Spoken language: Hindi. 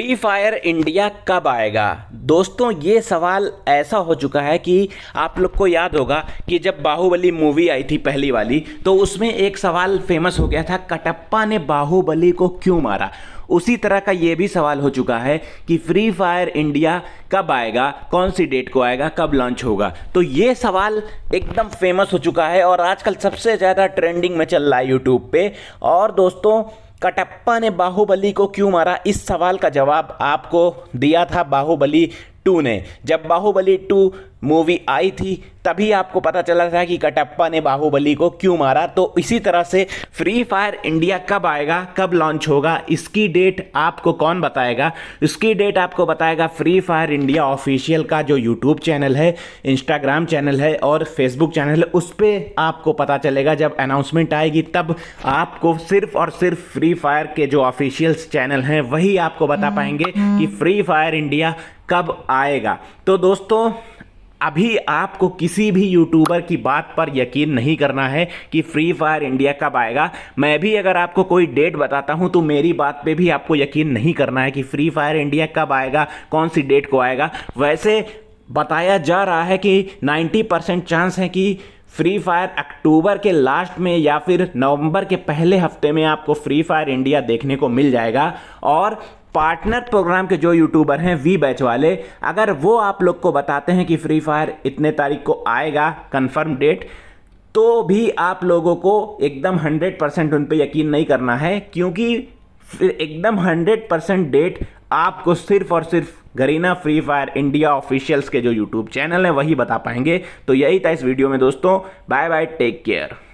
फ्री फायर इंडिया कब आएगा दोस्तों ये सवाल ऐसा हो चुका है कि आप लोग को याद होगा कि जब बाहुबली मूवी आई थी पहली वाली तो उसमें एक सवाल फेमस हो गया था कटप्पा ने बाहुबली को क्यों मारा उसी तरह का ये भी सवाल हो चुका है कि फ्री फायर इंडिया कब आएगा कौन सी डेट को आएगा कब लॉन्च होगा तो ये सवाल एकदम फेमस हो चुका है और आजकल सबसे ज़्यादा ट्रेंडिंग में चल रहा है यूट्यूब पर और दोस्तों कटप्पा ने बाहुबली को क्यों मारा इस सवाल का जवाब आपको दिया था बाहुबली टू ने जब बाहुबली टू मूवी आई थी तभी आपको पता चला था कि कटप्पा ने बाहुबली को क्यों मारा तो इसी तरह से फ्री फायर इंडिया कब आएगा कब लॉन्च होगा इसकी डेट आपको कौन बताएगा इसकी डेट आपको बताएगा फ्री फायर इंडिया ऑफिशियल का जो यूट्यूब चैनल है इंस्टाग्राम चैनल है और फेसबुक चैनल है उस पर आपको पता चलेगा जब अनाउंसमेंट आएगी तब आपको सिर्फ और सिर्फ फ्री फायर के जो ऑफिशियल चैनल हैं वही आपको बता हम्म, पाएंगे कि फ्री फायर इंडिया कब आएगा तो दोस्तों अभी आपको किसी भी यूट्यूबर की बात पर यकीन नहीं करना है कि फ्री फायर इंडिया कब आएगा मैं भी अगर आपको कोई डेट बताता हूं तो मेरी बात पे भी आपको यकीन नहीं करना है कि फ्री फायर इंडिया कब आएगा कौन सी डेट को आएगा वैसे बताया जा रहा है कि 90 परसेंट चांस है कि फ्री फायर अक्टूबर के लास्ट में या फिर नवंबर के पहले हफ्ते में आपको फ्री फायर इंडिया देखने को मिल जाएगा और पार्टनर प्रोग्राम के जो यूट्यूबर हैं वी बैच वाले अगर वो आप लोग को बताते हैं कि फ्री फायर इतने तारीख को आएगा कंफर्म डेट तो भी आप लोगों को एकदम 100 परसेंट उन पर यकीन नहीं करना है क्योंकि एकदम 100 परसेंट डेट आपको सिर्फ और सिर्फ Garena free fire India officials के जो यूट्यूब चैनल हैं वही बता पाएंगे तो यही था इस वीडियो में दोस्तों बाय बाय टेक केयर